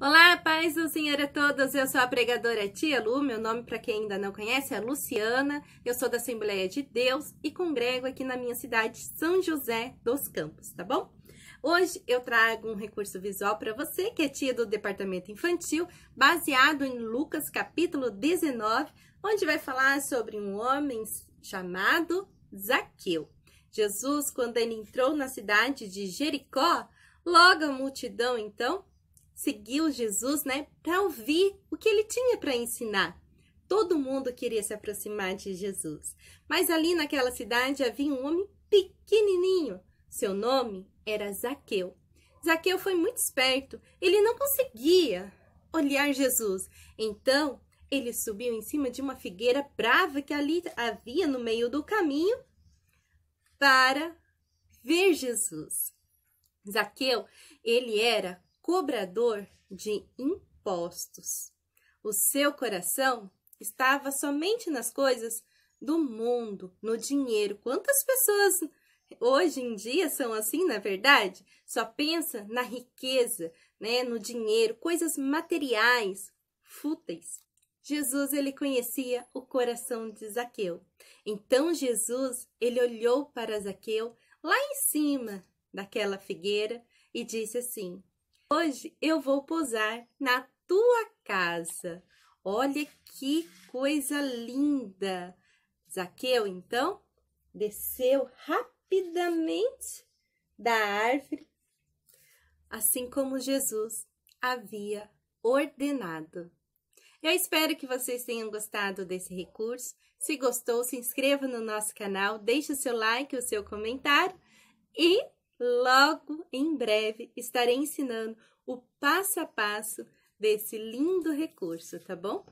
Olá, paz do Senhor a todos. Eu sou a pregadora Tia Lu. Meu nome, para quem ainda não conhece, é Luciana. Eu sou da Assembleia de Deus e congrego aqui na minha cidade, São José dos Campos, tá bom? Hoje eu trago um recurso visual para você que é tia do departamento infantil, baseado em Lucas capítulo 19, onde vai falar sobre um homem chamado Zaqueu. Jesus, quando ele entrou na cidade de Jericó, logo a multidão então seguiu Jesus, né, para ouvir o que ele tinha para ensinar. Todo mundo queria se aproximar de Jesus. Mas ali naquela cidade havia um homem pequenininho. Seu nome era Zaqueu. Zaqueu foi muito esperto. Ele não conseguia olhar Jesus. Então, ele subiu em cima de uma figueira brava que ali havia no meio do caminho para ver Jesus. Zaqueu, ele era cobrador de impostos. O seu coração estava somente nas coisas do mundo, no dinheiro. Quantas pessoas hoje em dia são assim, na verdade? Só pensa na riqueza, né, no dinheiro, coisas materiais, fúteis. Jesus ele conhecia o coração de Zaqueu. Então Jesus ele olhou para Zaqueu lá em cima daquela figueira e disse assim: Hoje eu vou posar na tua casa. Olha que coisa linda! Zaqueu, então, desceu rapidamente da árvore, assim como Jesus havia ordenado. Eu espero que vocês tenham gostado desse recurso. Se gostou, se inscreva no nosso canal, deixe o seu like, o seu comentário e Logo em breve estarei ensinando o passo a passo desse lindo recurso, tá bom?